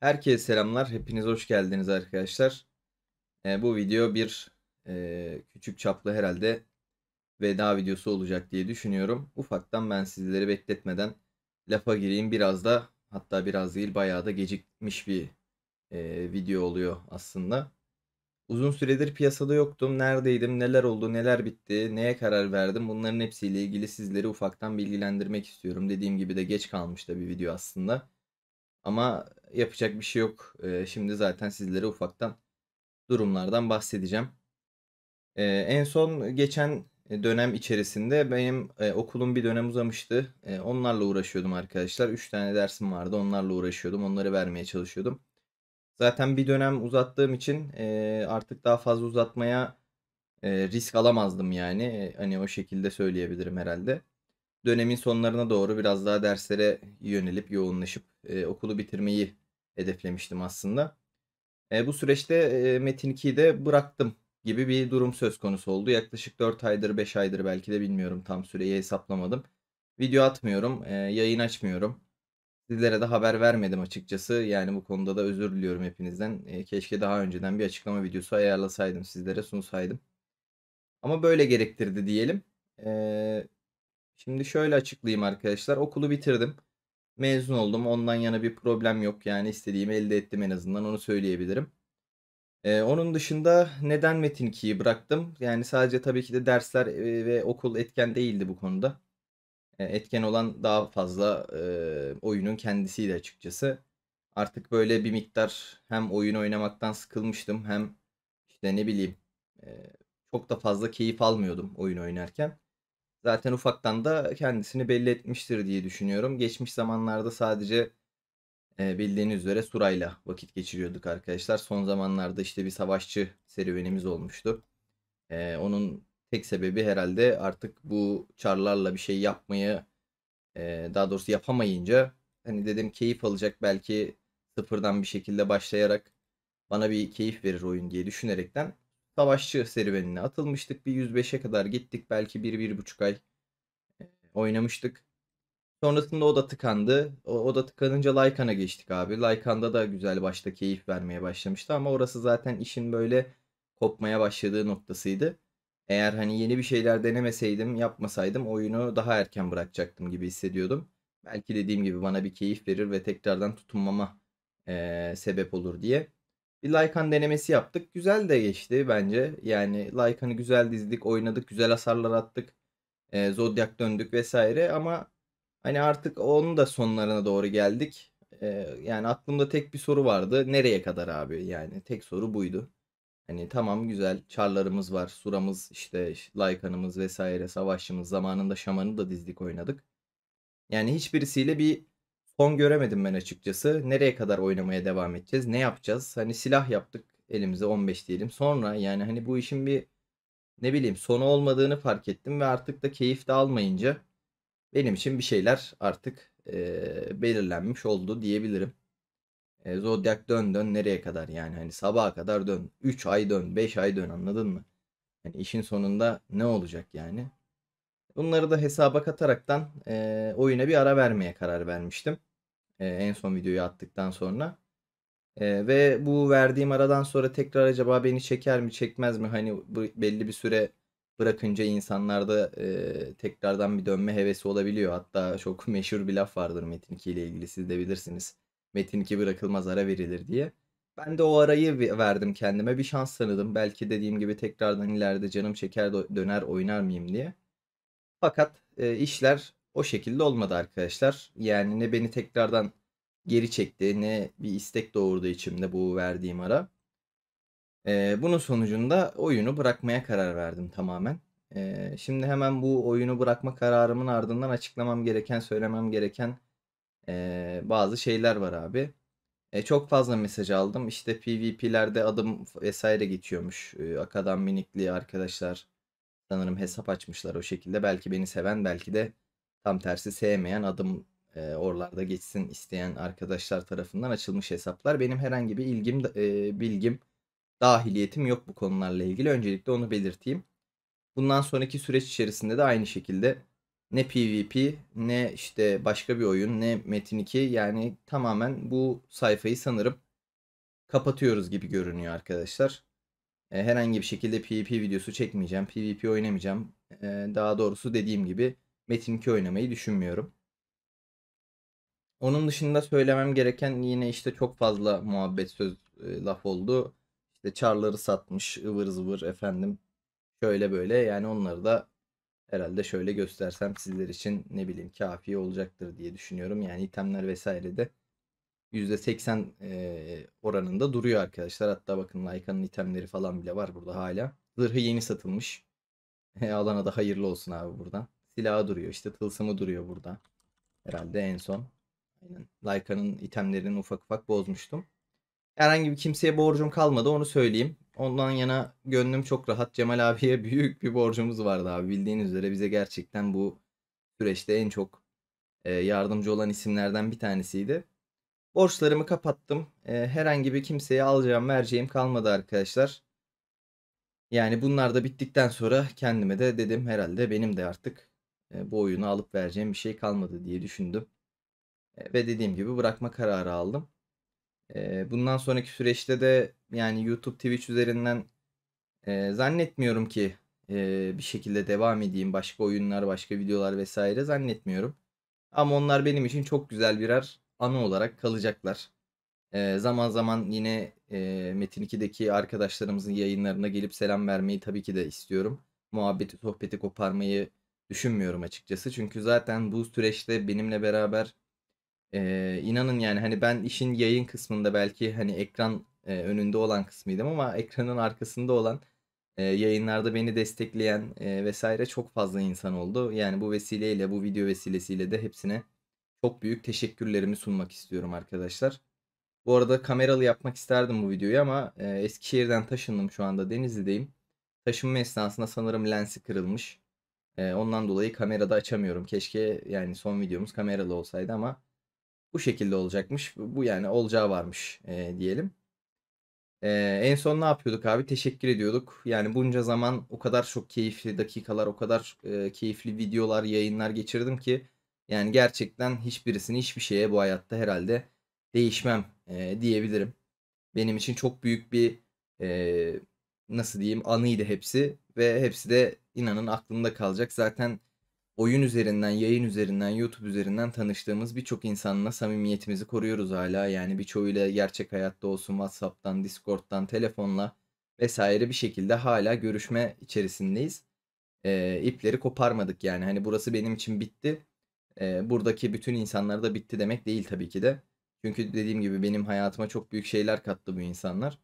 Herkese selamlar. Hepiniz hoş geldiniz arkadaşlar. E, bu video bir e, küçük çaplı herhalde veda videosu olacak diye düşünüyorum. Ufaktan ben sizleri bekletmeden lafa gireyim. Biraz da hatta biraz değil bayağı da gecikmiş bir e, video oluyor aslında. Uzun süredir piyasada yoktum. Neredeydim? Neler oldu? Neler bitti? Neye karar verdim? Bunların hepsiyle ilgili sizleri ufaktan bilgilendirmek istiyorum. Dediğim gibi de geç kalmış da bir video aslında. Ama yapacak bir şey yok. Ee, şimdi zaten sizlere ufaktan durumlardan bahsedeceğim. Ee, en son geçen dönem içerisinde benim e, okulum bir dönem uzamıştı. Ee, onlarla uğraşıyordum arkadaşlar. 3 tane dersim vardı. Onlarla uğraşıyordum. Onları vermeye çalışıyordum. Zaten bir dönem uzattığım için e, artık daha fazla uzatmaya e, risk alamazdım yani. E, hani o şekilde söyleyebilirim herhalde. Dönemin sonlarına doğru biraz daha derslere yönelip yoğunlaşıp e, okulu bitirmeyi hedeflemiştim aslında. E, bu süreçte e, Metin 2'yi de bıraktım gibi bir durum söz konusu oldu. Yaklaşık 4 aydır 5 aydır belki de bilmiyorum tam süreyi hesaplamadım. Video atmıyorum, e, yayın açmıyorum sizlere de haber vermedim açıkçası. Yani bu konuda da özür diliyorum hepinizden. E, keşke daha önceden bir açıklama videosu ayarlasaydım sizlere sunsaydım. Ama böyle gerektirdi diyelim. E, şimdi şöyle açıklayayım arkadaşlar. Okulu bitirdim. Mezun oldum. Ondan yana bir problem yok. Yani istediğimi elde ettim en azından onu söyleyebilirim. Ee, onun dışında neden Metin 2'yi bıraktım? Yani sadece tabii ki de dersler ve okul etken değildi bu konuda. E, etken olan daha fazla e, oyunun kendisiyle açıkçası. Artık böyle bir miktar hem oyun oynamaktan sıkılmıştım hem işte ne bileyim e, çok da fazla keyif almıyordum oyun oynarken. Zaten ufaktan da kendisini belli etmiştir diye düşünüyorum. Geçmiş zamanlarda sadece e, bildiğiniz üzere Suray'la vakit geçiriyorduk arkadaşlar. Son zamanlarda işte bir savaşçı serüvenimiz olmuştu. E, onun Tek sebebi herhalde artık bu çarlarla bir şey yapmayı e, daha doğrusu yapamayınca hani dedim keyif alacak belki sıfırdan bir şekilde başlayarak bana bir keyif verir oyun diye düşünerekten savaşçı serüvenine atılmıştık. Bir 105'e kadar gittik. Belki 1-1,5 ay oynamıştık. Sonrasında o da tıkandı. O, o da tıkanınca Lycan'a geçtik abi. Lycan'da da güzel başta keyif vermeye başlamıştı ama orası zaten işin böyle kopmaya başladığı noktasıydı. Eğer hani yeni bir şeyler denemeseydim, yapmasaydım oyunu daha erken bırakacaktım gibi hissediyordum. Belki dediğim gibi bana bir keyif verir ve tekrardan tutunmama e, sebep olur diye. Bir Lycan denemesi yaptık. Güzel de geçti bence. Yani Lycan'ı güzel dizdik, oynadık, güzel hasarlar attık. E, Zodiac döndük vesaire ama hani artık onun da sonlarına doğru geldik. E, yani aklımda tek bir soru vardı. Nereye kadar abi? Yani tek soru buydu. Hani tamam güzel çarlarımız var, suramız işte laykanımız vesaire savaşçımız zamanında şamanı da dizdik oynadık. Yani hiçbirisiyle bir fon göremedim ben açıkçası. Nereye kadar oynamaya devam edeceğiz? Ne yapacağız? Hani silah yaptık elimize 15 diyelim. Sonra yani hani bu işin bir ne bileyim sonu olmadığını fark ettim ve artık da keyif de almayınca benim için bir şeyler artık e, belirlenmiş oldu diyebilirim. E, Zodyak dön dön nereye kadar yani hani sabaha kadar dön. 3 ay dön, 5 ay dön anladın mı? Yani işin sonunda ne olacak yani? Bunları da hesaba kataraktan e, oyuna bir ara vermeye karar vermiştim. E, en son videoyu attıktan sonra. E, ve bu verdiğim aradan sonra tekrar acaba beni çeker mi çekmez mi? Hani bu belli bir süre bırakınca insanlarda e, tekrardan bir dönme hevesi olabiliyor. Hatta çok meşhur bir laf vardır Metin 2 ile ilgili siz de bilirsiniz. Metin 2 bırakılmaz ara verilir diye. Ben de o arayı verdim kendime. Bir şans tanıdım. Belki dediğim gibi tekrardan ileride canım çeker döner oynar mıyım diye. Fakat e, işler o şekilde olmadı arkadaşlar. Yani ne beni tekrardan geri çekti ne bir istek doğurdu içimde bu verdiğim ara. E, bunun sonucunda oyunu bırakmaya karar verdim tamamen. E, şimdi hemen bu oyunu bırakma kararımın ardından açıklamam gereken, söylemem gereken e, bazı şeyler var abi. E, çok fazla mesaj aldım. İşte PvP'lerde adım vesaire geçiyormuş. E, Akadan minikli arkadaşlar sanırım hesap açmışlar o şekilde. Belki beni seven belki de tam tersi sevmeyen adım e, oralarda geçsin isteyen arkadaşlar tarafından açılmış hesaplar. Benim herhangi bir ilgim, e, bilgim, dahiliyetim yok bu konularla ilgili. Öncelikle onu belirteyim. Bundan sonraki süreç içerisinde de aynı şekilde ne PvP ne işte başka bir oyun ne Metin 2 yani tamamen bu sayfayı sanırım kapatıyoruz gibi görünüyor arkadaşlar. E, herhangi bir şekilde PvP videosu çekmeyeceğim. PvP oynamayacağım. E, daha doğrusu dediğim gibi Metin 2 oynamayı düşünmüyorum. Onun dışında söylemem gereken yine işte çok fazla muhabbet söz e, laf oldu. İşte çarları satmış ıvır zıvır efendim. Şöyle böyle yani onları da herhalde şöyle göstersem sizler için ne bileyim kafi olacaktır diye düşünüyorum. Yani itemler vesaire de %80 oranında duruyor arkadaşlar. Hatta bakın Lyca'nın itemleri falan bile var burada hala. Zırhı yeni satılmış. E, alana da hayırlı olsun abi burada. Silahı duruyor işte tılsımı duruyor burada. Herhalde en son. Aynen. itemlerini ufak ufak bozmuştum. Herhangi bir kimseye borcum kalmadı onu söyleyeyim. Ondan yana gönlüm çok rahat. Cemal abiye büyük bir borcumuz vardı abi. bildiğiniz üzere bize gerçekten bu süreçte en çok e, yardımcı olan isimlerden bir tanesiydi. Borçlarımı kapattım. E, herhangi bir kimseye alacağım, vereceğim kalmadı arkadaşlar. Yani bunlar da bittikten sonra kendime de dedim herhalde benim de artık e, bu oyunu alıp vereceğim bir şey kalmadı diye düşündüm. Ve dediğim gibi bırakma kararı aldım bundan sonraki süreçte de yani YouTube, Twitch üzerinden zannetmiyorum ki bir şekilde devam edeyim. Başka oyunlar, başka videolar vesaire zannetmiyorum. Ama onlar benim için çok güzel birer anı olarak kalacaklar. zaman zaman yine e, Metin 2'deki arkadaşlarımızın yayınlarına gelip selam vermeyi tabii ki de istiyorum. Muhabbeti, sohbeti koparmayı düşünmüyorum açıkçası. Çünkü zaten bu süreçte benimle beraber ee, inanın yani hani ben işin yayın kısmında belki hani ekran e, önünde olan kısmıydım ama ekranın arkasında olan e, yayınlarda beni destekleyen e, vesaire çok fazla insan oldu. Yani bu vesileyle bu video vesilesiyle de hepsine çok büyük teşekkürlerimi sunmak istiyorum arkadaşlar. Bu arada kameralı yapmak isterdim bu videoyu ama e, Eskişehir'den taşındım şu anda Denizli'deyim. Taşınma esnasında sanırım lensi kırılmış. E, ondan dolayı kamerada açamıyorum. Keşke yani son videomuz kameralı olsaydı ama bu şekilde olacakmış. Bu yani olacağı varmış e, diyelim. Ee, en son ne yapıyorduk abi? Teşekkür ediyorduk. Yani bunca zaman o kadar çok keyifli dakikalar, o kadar e, keyifli videolar, yayınlar geçirdim ki yani gerçekten hiçbirisini hiçbir şeye bu hayatta herhalde değişmem e, diyebilirim. Benim için çok büyük bir e, nasıl diyeyim anıydı hepsi ve hepsi de inanın aklımda kalacak. Zaten oyun üzerinden, yayın üzerinden, YouTube üzerinden tanıştığımız birçok insanla samimiyetimizi koruyoruz hala. Yani birçoğuyla gerçek hayatta olsun WhatsApp'tan, Discord'dan, telefonla vesaire bir şekilde hala görüşme içerisindeyiz. E, ipleri koparmadık yani. Hani burası benim için bitti. E, buradaki bütün insanlar da bitti demek değil tabii ki de. Çünkü dediğim gibi benim hayatıma çok büyük şeyler kattı bu insanlar.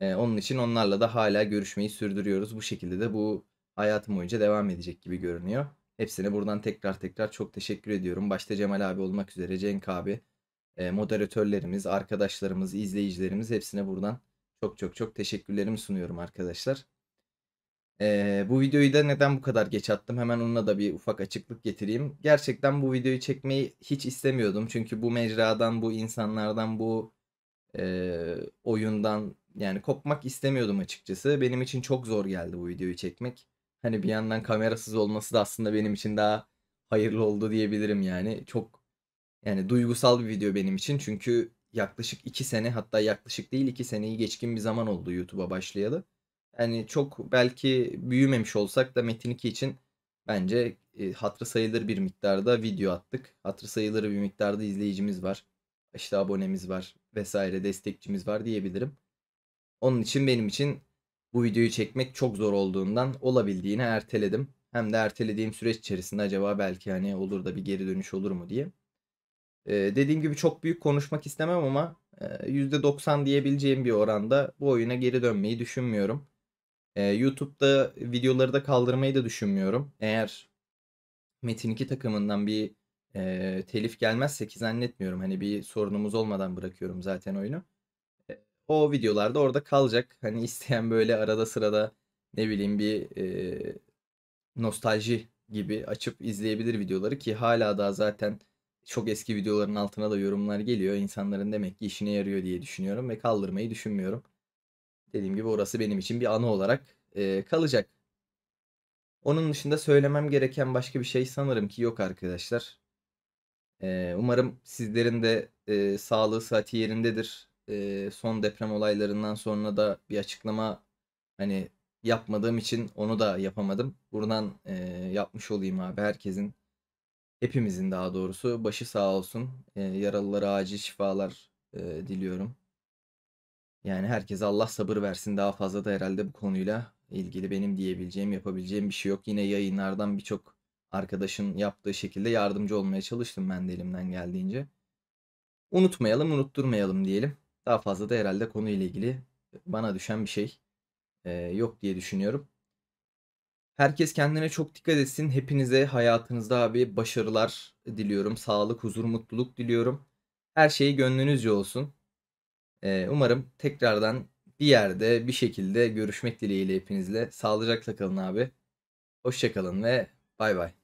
E, onun için onlarla da hala görüşmeyi sürdürüyoruz. Bu şekilde de bu hayatım boyunca devam edecek gibi görünüyor. Hepsine buradan tekrar tekrar çok teşekkür ediyorum. Başta Cemal abi olmak üzere Cenk abi, e, moderatörlerimiz, arkadaşlarımız, izleyicilerimiz hepsine buradan çok çok çok teşekkürlerimi sunuyorum arkadaşlar. Ee, bu videoyu da neden bu kadar geç attım? Hemen onunla da bir ufak açıklık getireyim. Gerçekten bu videoyu çekmeyi hiç istemiyordum. Çünkü bu mecradan, bu insanlardan, bu e, oyundan yani kopmak istemiyordum açıkçası. Benim için çok zor geldi bu videoyu çekmek hani bir yandan kamerasız olması da aslında benim için daha hayırlı oldu diyebilirim yani. Çok yani duygusal bir video benim için çünkü yaklaşık 2 sene hatta yaklaşık değil 2 seneyi geçkin bir zaman oldu YouTube'a başlayalı. Yani çok belki büyümemiş olsak da Metin 2 için bence e, hatırı sayılır bir miktarda video attık. Hatırı sayılır bir miktarda izleyicimiz var. İşte abonemiz var vesaire destekçimiz var diyebilirim. Onun için benim için bu videoyu çekmek çok zor olduğundan olabildiğine erteledim. Hem de ertelediğim süreç içerisinde acaba belki hani olur da bir geri dönüş olur mu diye. Ee, dediğim gibi çok büyük konuşmak istemem ama e, %90 diyebileceğim bir oranda bu oyuna geri dönmeyi düşünmüyorum. Ee, YouTube'da videoları da kaldırmayı da düşünmüyorum. Eğer Metin 2 takımından bir e, telif gelmezse ki zannetmiyorum. Hani bir sorunumuz olmadan bırakıyorum zaten oyunu o videolarda orada kalacak. Hani isteyen böyle arada sırada ne bileyim bir e, nostalji gibi açıp izleyebilir videoları ki hala daha zaten çok eski videoların altına da yorumlar geliyor. İnsanların demek ki işine yarıyor diye düşünüyorum ve kaldırmayı düşünmüyorum. Dediğim gibi orası benim için bir anı olarak e, kalacak. Onun dışında söylemem gereken başka bir şey sanırım ki yok arkadaşlar. E, umarım sizlerin de e, sağlığı saati yerindedir e, son deprem olaylarından sonra da bir açıklama hani yapmadığım için onu da yapamadım. Buradan e, yapmış olayım abi herkesin hepimizin daha doğrusu başı sağ olsun. E, yaralılara acil şifalar e, diliyorum. Yani herkese Allah sabır versin. Daha fazla da herhalde bu konuyla ilgili benim diyebileceğim, yapabileceğim bir şey yok. Yine yayınlardan birçok arkadaşın yaptığı şekilde yardımcı olmaya çalıştım ben de elimden geldiğince. Unutmayalım, unutturmayalım diyelim. Daha fazla da herhalde konuyla ilgili bana düşen bir şey yok diye düşünüyorum. Herkes kendine çok dikkat etsin. Hepinize hayatınızda abi başarılar diliyorum. Sağlık, huzur, mutluluk diliyorum. Her şey gönlünüzce olsun. umarım tekrardan bir yerde bir şekilde görüşmek dileğiyle hepinizle. Sağlıcakla kalın abi. Hoşçakalın ve bay bay.